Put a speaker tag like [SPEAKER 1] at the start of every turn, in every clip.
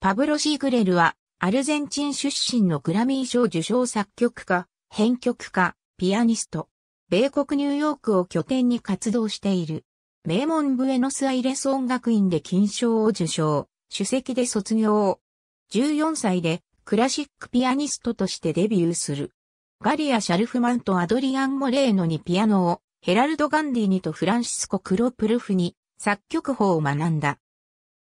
[SPEAKER 1] パブロ・シーグレルは、アルゼンチン出身のグラミー賞受賞作曲家、編曲家、ピアニスト。米国ニューヨークを拠点に活動している。名門ブエノスアイレス音楽院で金賞を受賞、首席で卒業。14歳でクラシックピアニストとしてデビューする。ガリア・シャルフマンとアドリアン・モレーノにピアノを、ヘラルド・ガンディニとフランシスコ・クロプルフに作曲法を学んだ。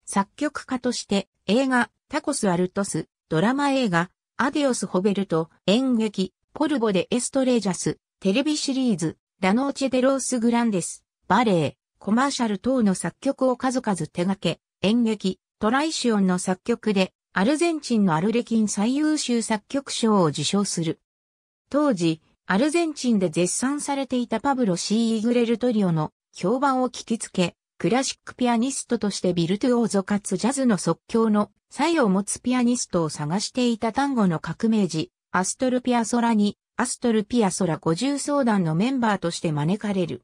[SPEAKER 1] 作曲家として映画タコス・アルトス、ドラマ映画アディオス・ホベルト、演劇ポルボデ・エストレージャス、テレビシリーズラノーチェ・デロース・グランデス、バレエ、コマーシャル等の作曲を数々手掛け、演劇トライシオンの作曲でアルゼンチンのアルレキン最優秀作曲賞を受賞する。当時、アルゼンチンで絶賛されていたパブロ・シー・イグレルトリオの評判を聞きつけ、クラシックピアニストとしてビルトゥオーゾかつジャズの即興の作用を持つピアニストを探していた単語の革命児、アストルピアソラに、アストルピアソラ50相談のメンバーとして招かれる。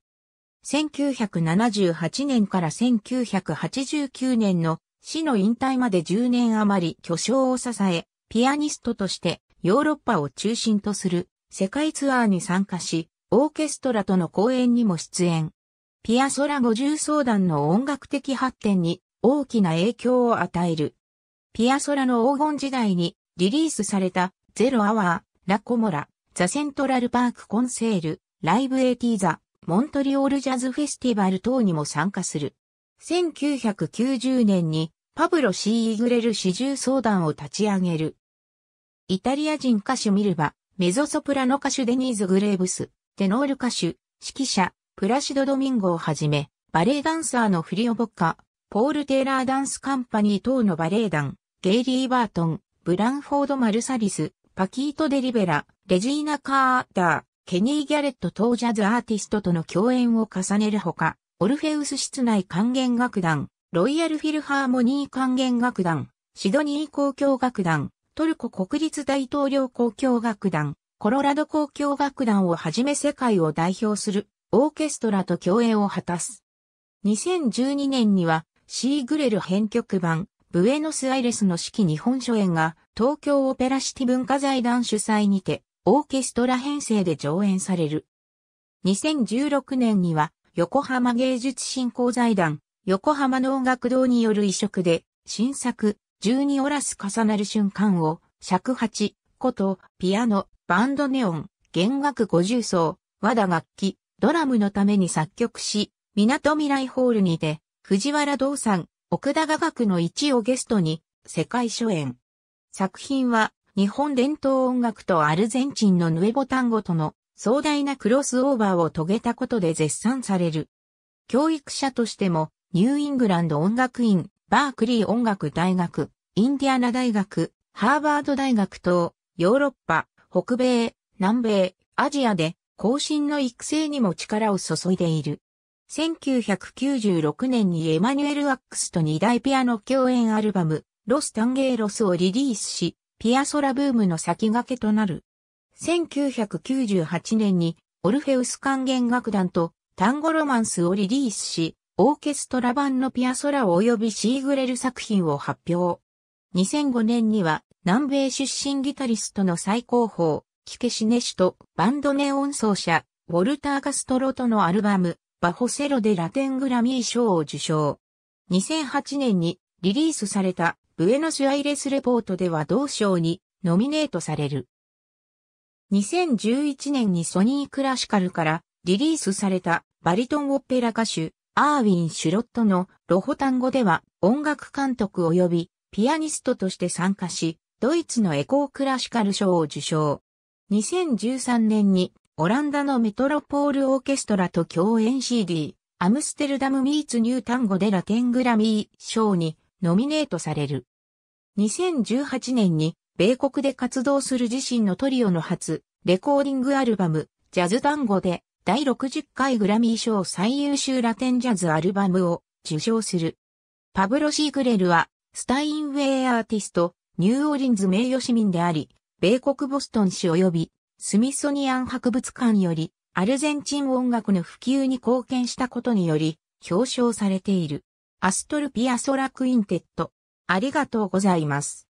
[SPEAKER 1] 1978年から1989年の死の引退まで10年余り巨匠を支え、ピアニストとしてヨーロッパを中心とする世界ツアーに参加し、オーケストラとの公演にも出演。ピアソラ50相談の音楽的発展に大きな影響を与える。ピアソラの黄金時代にリリースされたゼロアワー、ラコモラ、ザセントラルパークコンセール、ライブエイティーザ、モントリオールジャズフェスティバル等にも参加する。1990年にパブロ・シー・イグレル四重相談を立ち上げる。イタリア人歌手ミルバ、メゾソプラノ歌手デニーズ・グレーブス、テノール歌手、指揮者、プラシド・ドミンゴをはじめ、バレエダンサーのフリオボッカ、ポール・テイラー・ダンス・カンパニー等のバレエ団、ゲイリー・バートン、ブランフォード・マルサリス、パキート・デ・リベラ、レジーナ・カーター、ケニー・ギャレット等ジャズアーティストとの共演を重ねるほか、オルフェウス室内管弦楽団、ロイヤル・フィルハーモニー管弦楽団、シドニー交響楽団、トルコ国立大統領交響楽団、コロラド交響楽団をはじめ世界を代表するオーケストラと共演を果たす。2012年には、シーグレル編曲版、ブエノスアイレスの式日本初演が、東京オペラシティ文化財団主催にて、オーケストラ編成で上演される。2016年には、横浜芸術振興財団、横浜能楽堂による移植で、新作、12オラス重なる瞬間を、尺八、こと、ピアノ、バンドネオン、弦楽五十奏、和田楽器、ドラムのために作曲し、港未来ホールにて、藤原道さん、奥田雅楽の一をゲストに、世界初演。作品は、日本伝統音楽とアルゼンチンのヌエボ単語との壮大なクロスオーバーを遂げたことで絶賛される。教育者としても、ニューイングランド音楽院、バークリー音楽大学、インディアナ大学、ハーバード大学等、ヨーロッパ、北米、南米、アジアで後進の育成にも力を注いでいる。1996年にエマニュエル・アックスと二大ピアノ共演アルバム、ロス・タンゲーロスをリリースし、ピアソラブームの先駆けとなる。1998年に、オルフェウス管弦楽団と、タンゴロマンスをリリースし、オーケストラ版のピアソラ及びシーグレル作品を発表。2005年には、南米出身ギタリストの最高峰、キケシネシとバンドネオン奏者、ウォルター・カストロとのアルバム、バホセロでラテングラミー賞を受賞。2008年にリリースされたブエノスアイレスレポートでは同賞にノミネートされる。2011年にソニークラシカルからリリースされたバリトンオペラ歌手アーウィン・シュロットのロホタン語では音楽監督及びピアニストとして参加し、ドイツのエコークラシカル賞を受賞。2013年にオランダのメトロポールオーケストラと共演 CD、アムステルダムミーツニュータンゴでラテングラミー賞にノミネートされる。2018年に米国で活動する自身のトリオの初レコーディングアルバムジャズタンゴで第60回グラミー賞最優秀ラテンジャズアルバムを受賞する。パブロ・シーグレルはスタインウェイアーティスト、ニューオーリンズ名誉市民であり、米国ボストン市及びスミソニアン博物館よりアルゼンチン音楽の普及に貢献したことにより表彰されている。アストルピアソラクインテット。ありがとうございます。